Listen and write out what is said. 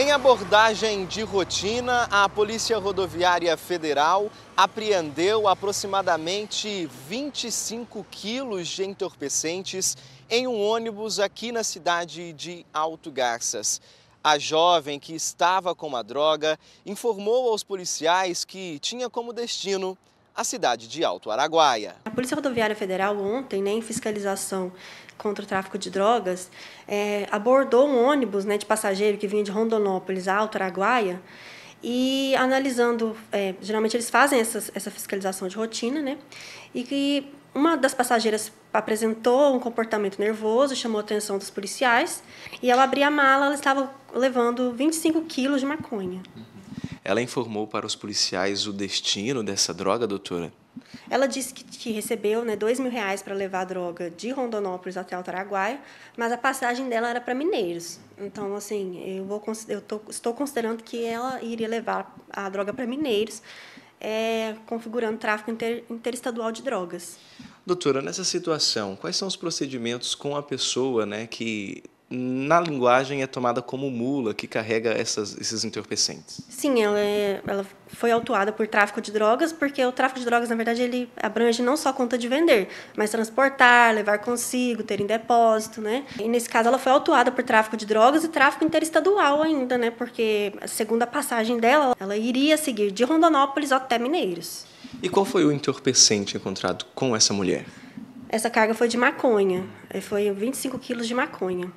Em abordagem de rotina, a Polícia Rodoviária Federal apreendeu aproximadamente 25 quilos de entorpecentes em um ônibus aqui na cidade de Alto Garças. A jovem que estava com a droga informou aos policiais que tinha como destino a cidade de Alto Araguaia. A Polícia Rodoviária Federal ontem, né, em fiscalização contra o tráfico de drogas, é, abordou um ônibus né, de passageiro que vinha de Rondonópolis a Alto Araguaia e analisando, é, geralmente eles fazem essa fiscalização de rotina, né, e que uma das passageiras apresentou um comportamento nervoso, chamou a atenção dos policiais, e ao abrir a mala, ela estava levando 25 quilos de maconha. Ela informou para os policiais o destino dessa droga, doutora? Ela disse que, que recebeu né, dois mil reais para levar a droga de Rondonópolis até o Taraguai, mas a passagem dela era para Mineiros. Então, assim, eu, vou, eu tô, estou considerando que ela iria levar a droga para Mineiros, é, configurando tráfico inter, interestadual de drogas. Doutora, nessa situação, quais são os procedimentos com a pessoa né, que na linguagem é tomada como mula que carrega essas, esses entorpecentes. Sim, ela, é, ela foi autuada por tráfico de drogas, porque o tráfico de drogas, na verdade, ele abrange não só a conta de vender, mas transportar, levar consigo, ter em depósito, né? E nesse caso ela foi autuada por tráfico de drogas e tráfico interestadual ainda, né? Porque, segundo a passagem dela, ela iria seguir de Rondonópolis até Mineiros. E qual foi o entorpecente encontrado com essa mulher? Essa carga foi de maconha, foi 25 quilos de maconha.